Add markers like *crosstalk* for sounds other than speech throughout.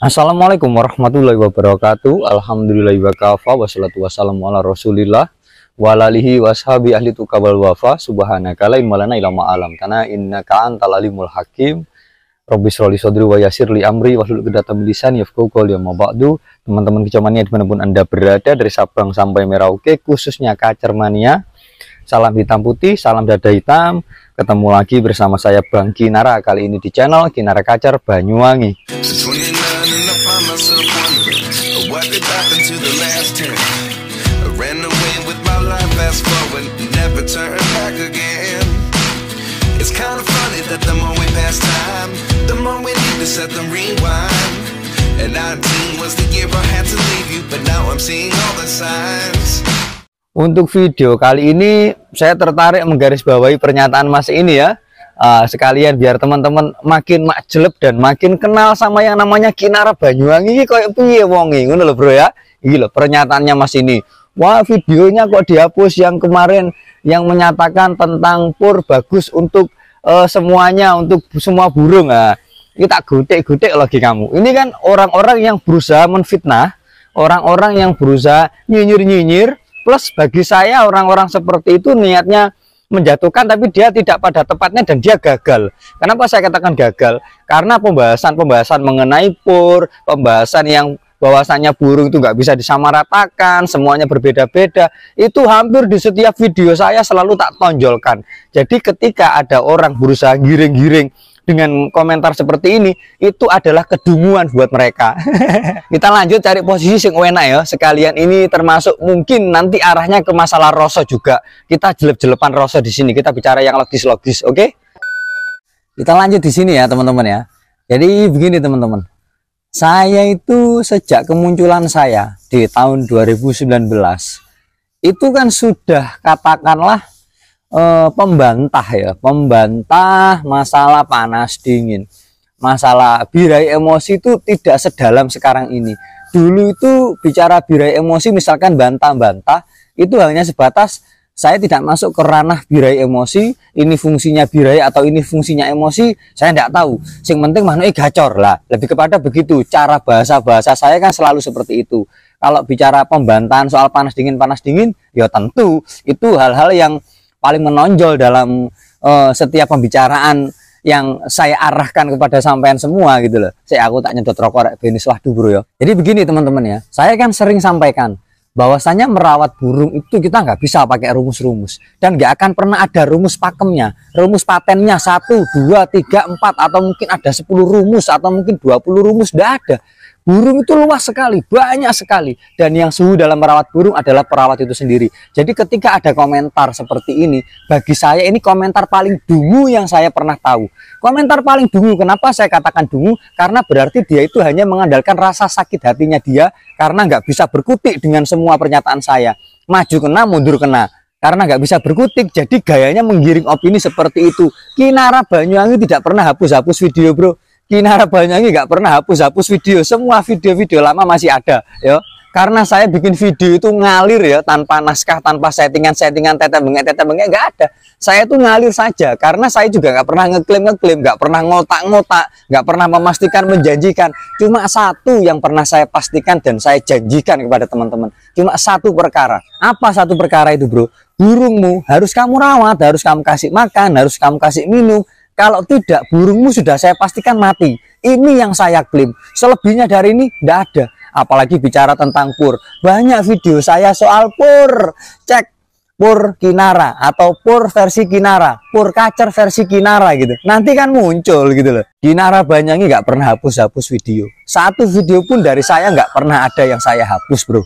Assalamualaikum warahmatullahi wabarakatuh Alhamdulillah wakafa Wassalatu wassalamu ala rasulillah Walalihi washabi ahli tukabal wafa Subhanaka la ilmalana ilama alam Karena innaka antal alimul hakim Robbi sroli sodri wa yasir li amri Wahlul kedatam lisan yafku qawli amma ba'du Teman-teman kecamania dimanapun anda berada Dari Sabang sampai Merauke Khususnya Kacermania Salam hitam putih, salam dada hitam Ketemu lagi bersama saya Bang Kinara Kali ini di channel Kinara Kacar Banyuwangi It's kind of funny that the more we pass time, the more we need to set them rewind. And 19 was the year I had to leave you, but now I'm seeing all the signs. Untuk video kali ini saya tertarik menggarisbawahi pernyataan Mas ini ya. Uh, sekalian biar teman-teman makin makjeleb dan makin kenal sama yang namanya Kinara Banyuwangi iki koyo piye wonge ngono lho Bro ya. Iki lho pernyataannya Mas ini. Wah, videonya kok dihapus yang kemarin yang menyatakan tentang pur bagus untuk uh, semuanya untuk semua burung nah, ini tak gotek-gotek lagi kamu ini kan orang-orang yang berusaha menfitnah orang-orang yang berusaha nyinyir-nyinyir plus bagi saya orang-orang seperti itu niatnya menjatuhkan tapi dia tidak pada tepatnya dan dia gagal. Kenapa saya katakan gagal? Karena pembahasan-pembahasan mengenai pur, pembahasan yang bahwasannya burung itu nggak bisa disamaratakan, semuanya berbeda-beda. Itu hampir di setiap video saya selalu tak tonjolkan. Jadi ketika ada orang berusaha giring-giring dengan komentar seperti ini, itu adalah kedunguan buat mereka. *laughs* Kita lanjut cari posisi sing enak ya. Sekalian ini termasuk mungkin nanti arahnya ke masalah rosso juga. Kita jelep-jelepan rosso di sini. Kita bicara yang logis-logis, oke? okay? Kita lanjut di sini ya, teman-teman ya. Jadi begini teman-teman saya itu sejak kemunculan saya di tahun 2019 itu kan sudah katakanlah e, pembantah ya, pembantah masalah panas dingin. Masalah birai emosi itu tidak sedalam sekarang ini. Dulu itu bicara birai emosi misalkan bantah-bantah itu hanya sebatas saya tidak masuk ke ranah birai emosi ini fungsinya birai atau ini fungsinya emosi saya tidak tahu sing penting manuk gacor lah lebih kepada begitu cara bahasa-bahasa saya kan selalu seperti itu kalau bicara pembantahan soal panas dingin panas dingin ya tentu itu hal-hal yang paling menonjol dalam uh, setiap pembicaraan yang saya arahkan kepada sampean semua gitu loh. Saya aku tak nyedot rokok benis lah bro ya. Jadi begini teman-teman ya. Saya kan sering sampaikan bahwasanya merawat burung itu kita nggak bisa pakai rumus-rumus dan nggak akan pernah ada rumus pakemnya rumus patennya satu dua tiga empat atau mungkin ada sepuluh rumus atau mungkin dua puluh rumus nggak ada Burung itu luas sekali, banyak sekali. Dan yang suhu dalam merawat burung adalah perawat itu sendiri. Jadi ketika ada komentar seperti ini, bagi saya ini komentar paling dungu yang saya pernah tahu. Komentar paling dungu, kenapa saya katakan dungu? Karena berarti dia itu hanya mengandalkan rasa sakit hatinya dia, karena nggak bisa berkutik dengan semua pernyataan saya. Maju kena, mundur kena karena nggak bisa berkutik jadi gayanya menggiring opini seperti itu Kinara Banyuwangi tidak pernah hapus-hapus video bro Kinara Banyangi nggak pernah hapus-hapus video, semua video-video lama masih ada, ya. Karena saya bikin video itu ngalir ya, tanpa naskah, tanpa settingan-settingan teteh bengek tetap bengek nggak ada. Saya itu ngalir saja, karena saya juga nggak pernah ngeklaim ngeklaim, nggak pernah ngotak-ngotak, nggak pernah memastikan menjanjikan. Cuma satu yang pernah saya pastikan dan saya janjikan kepada teman-teman, cuma satu perkara. Apa satu perkara itu, bro? Burungmu harus kamu rawat, harus kamu kasih makan, harus kamu kasih minum, kalau tidak, burungmu sudah saya pastikan mati. Ini yang saya klaim. Selebihnya dari ini tidak ada. Apalagi bicara tentang pur. Banyak video saya soal pur. Cek pur Kinara atau pur versi Kinara, pur kacer versi Kinara gitu. Nanti kan muncul gitu loh. Kinara banyaknya nggak pernah hapus-hapus video. Satu video pun dari saya nggak pernah ada yang saya hapus bro.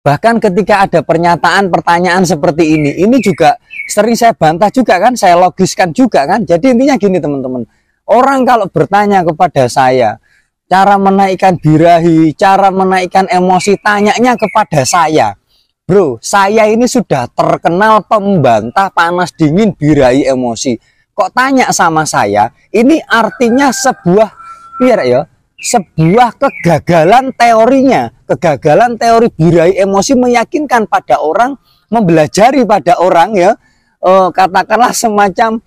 Bahkan ketika ada pernyataan pertanyaan seperti ini, ini juga sering saya bantah juga kan, saya logiskan juga kan. Jadi intinya gini teman-teman, orang kalau bertanya kepada saya, cara menaikkan birahi, cara menaikkan emosi, tanyanya kepada saya. Bro, saya ini sudah terkenal pembantah panas dingin birahi emosi. Kok tanya sama saya? Ini artinya sebuah biar ya, sebuah kegagalan teorinya, kegagalan teori birahi emosi meyakinkan pada orang, mempelajari pada orang ya, eh, katakanlah semacam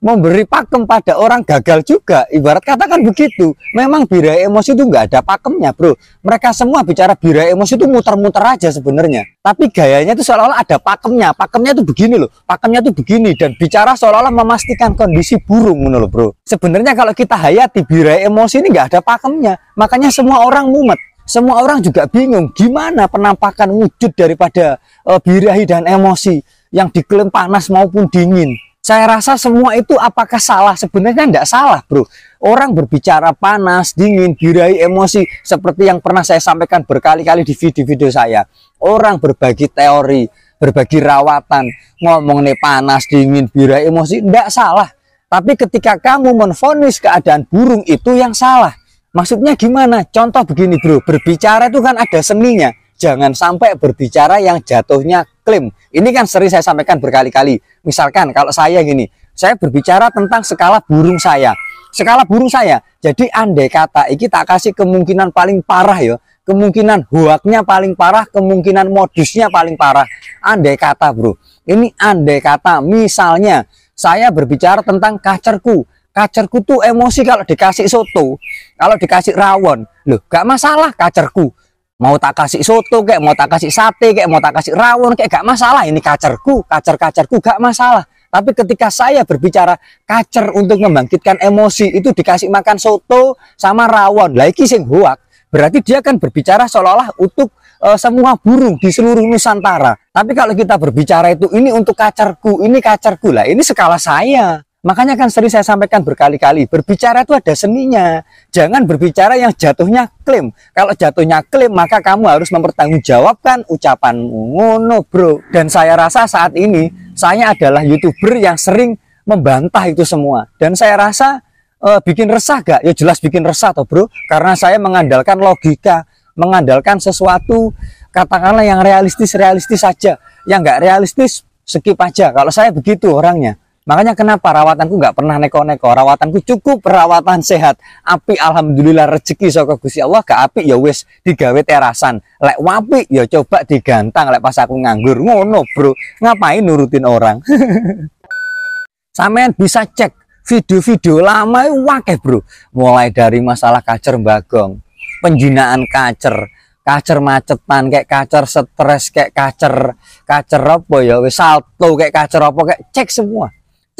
memberi pakem pada orang gagal juga ibarat katakan begitu memang birai emosi itu nggak ada pakemnya bro mereka semua bicara birai emosi itu muter-muter aja sebenarnya tapi gayanya itu seolah-olah ada pakemnya pakemnya itu begini loh pakemnya itu begini dan bicara seolah-olah memastikan kondisi burung loh bro sebenarnya kalau kita hayati birai emosi ini nggak ada pakemnya makanya semua orang mumet semua orang juga bingung gimana penampakan wujud daripada eh, birahi dan emosi yang diklaim panas maupun dingin saya rasa semua itu apakah salah? Sebenarnya tidak salah, bro. Orang berbicara panas, dingin, girai emosi, seperti yang pernah saya sampaikan berkali-kali di video-video saya. Orang berbagi teori, berbagi rawatan, ngomong nih panas, dingin, girai emosi, tidak salah. Tapi ketika kamu menfonis keadaan burung itu yang salah. Maksudnya gimana? Contoh begini bro, berbicara itu kan ada seninya. Jangan sampai berbicara yang jatuhnya klaim. Ini kan sering saya sampaikan berkali-kali. Misalkan kalau saya gini, saya berbicara tentang skala burung saya. Skala burung saya. Jadi andai kata iki tak kasih kemungkinan paling parah ya. Kemungkinan huaknya paling parah, kemungkinan modusnya paling parah. Andai kata, Bro. Ini andai kata misalnya saya berbicara tentang kacerku. Kacerku tuh emosi kalau dikasih soto, kalau dikasih rawon. Loh, gak masalah kacerku mau tak kasih soto kayak mau tak kasih sate kayak mau tak kasih rawon kayak gak masalah ini kacerku kacer kacerku gak masalah tapi ketika saya berbicara kacer untuk membangkitkan emosi itu dikasih makan soto sama rawon lagi sing huak berarti dia kan berbicara seolah-olah untuk e, semua burung di seluruh Nusantara tapi kalau kita berbicara itu ini untuk kacerku ini kacerku lah ini skala saya Makanya kan sering saya sampaikan berkali-kali, berbicara itu ada seninya. Jangan berbicara yang jatuhnya klaim. Kalau jatuhnya klaim, maka kamu harus mempertanggungjawabkan ucapanmu. Ngono, bro. Dan saya rasa saat ini, saya adalah YouTuber yang sering membantah itu semua. Dan saya rasa e, bikin resah gak? Ya jelas bikin resah toh, bro. Karena saya mengandalkan logika, mengandalkan sesuatu, katakanlah yang realistis-realistis saja. Yang gak realistis, skip aja. Kalau saya begitu orangnya. Makanya kenapa rawatanku nggak pernah neko-neko, rawatanku cukup perawatan sehat. Api alhamdulillah rezeki saka Gusti Allah gak api ya wis digawe terasan. Lek wapi ya coba digantang lek pas aku nganggur. Ngono, Bro. Ngapain nurutin orang? *laughs* Sampean bisa cek video-video lama wakeh, Bro. Mulai dari masalah kacer bagong, penjinaan kacer, kacer macetan kayak kacer stres kayak kacer kacer apa ya wis salto kayak kacer apa kayak cek semua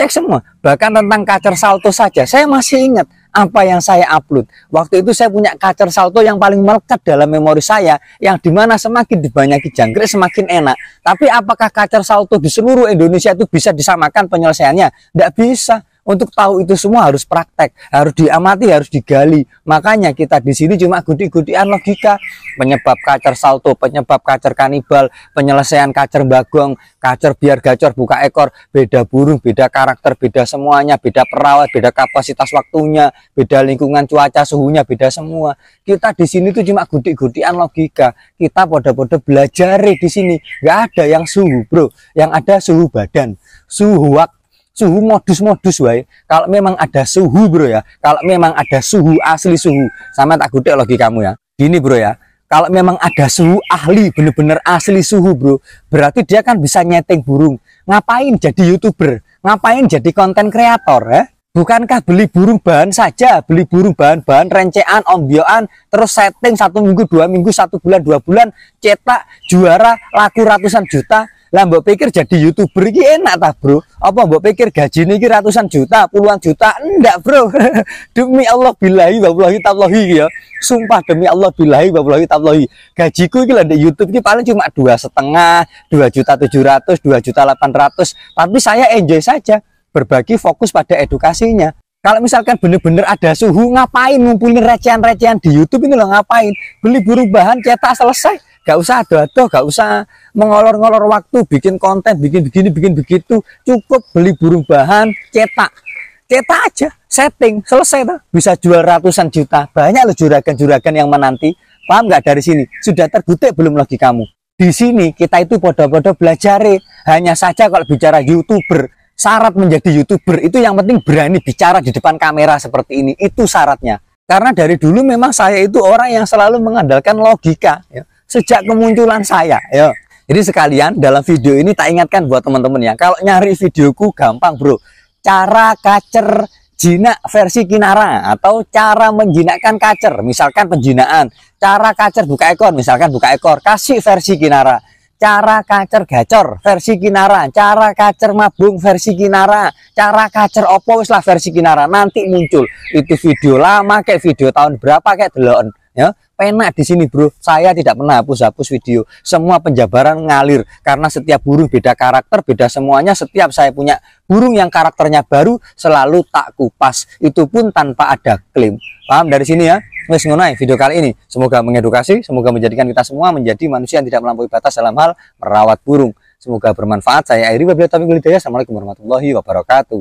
cek semua. Bahkan tentang kacer salto saja, saya masih ingat apa yang saya upload. Waktu itu saya punya kacer salto yang paling melekat dalam memori saya, yang dimana semakin dibanyaki jangkrik semakin enak. Tapi apakah kacer salto di seluruh Indonesia itu bisa disamakan penyelesaiannya? Tidak bisa. Untuk tahu itu semua harus praktek, harus diamati, harus digali. Makanya kita di sini cuma gudi gudian logika. Penyebab kacer salto, penyebab kacer kanibal, penyelesaian kacer bagong, kacer biar gacor buka ekor, beda burung, beda karakter, beda semuanya, beda perawat, beda kapasitas waktunya, beda lingkungan cuaca, suhunya beda semua. Kita di sini tuh cuma gudi gudian logika. Kita pada-pada belajar di sini. Gak ada yang suhu, Bro. Yang ada suhu badan, suhu waktu suhu modus-modus wae. Kalau memang ada suhu bro ya, kalau memang ada suhu asli suhu, sama tak gudek lagi kamu ya. Gini bro ya, kalau memang ada suhu ahli bener-bener asli suhu bro, berarti dia kan bisa nyeting burung. Ngapain jadi youtuber? Ngapain jadi konten kreator ya? Bukankah beli burung bahan saja, beli burung bahan-bahan rencean, ombioan, terus setting satu minggu, dua minggu, satu bulan, dua bulan, cetak, juara, laku ratusan juta, lah mbok pikir jadi YouTuber ini enak Bro? Apa mbok pikir gaji ini ratusan juta, puluhan juta? Enggak, Bro. *laughs* demi Allah bilahi wallahi tablahi ya. Sumpah demi Allah bilahi wallahi tablahi Gajiku ini lah di YouTube ini paling cuma dua setengah, dua juta tujuh ratus, dua juta delapan ratus. Tapi saya enjoy saja berbagi fokus pada edukasinya. Kalau misalkan bener-bener ada suhu, ngapain ngumpulin recehan-recehan di YouTube ini loh ngapain? Beli buruh bahan cetak selesai Gak usah aduh-aduh, gak usah mengolor-ngolor waktu, bikin konten, bikin begini, bikin begitu. Cukup beli burung bahan, cetak. Cetak aja, setting, selesai. Tuh. Bisa jual ratusan juta. Banyak loh juragan-juragan yang menanti. Paham gak dari sini? Sudah terbutik belum lagi kamu? Di sini kita itu bodoh-bodoh belajar. Hanya saja kalau bicara YouTuber, syarat menjadi YouTuber itu yang penting berani bicara di depan kamera seperti ini. Itu syaratnya. Karena dari dulu memang saya itu orang yang selalu mengandalkan logika. Ya sejak kemunculan saya. ya. Jadi sekalian dalam video ini tak ingatkan buat teman-teman ya, kalau nyari videoku gampang bro. Cara kacer jinak versi kinara atau cara menjinakkan kacer, misalkan penjinaan. Cara kacer buka ekor, misalkan buka ekor, kasih versi kinara. Cara kacer gacor versi kinara, cara kacer mabung versi kinara, cara kacer opo lah versi kinara nanti muncul. Itu video lama kayak video tahun berapa kayak delon ya pena di sini bro saya tidak pernah hapus-hapus video semua penjabaran ngalir karena setiap burung beda karakter beda semuanya setiap saya punya burung yang karakternya baru selalu tak kupas itu pun tanpa ada klaim paham dari sini ya Mas ngonai video kali ini semoga mengedukasi semoga menjadikan kita semua menjadi manusia yang tidak melampaui batas dalam hal merawat burung semoga bermanfaat saya Airi wabillahi Gulidaya Assalamualaikum warahmatullahi wabarakatuh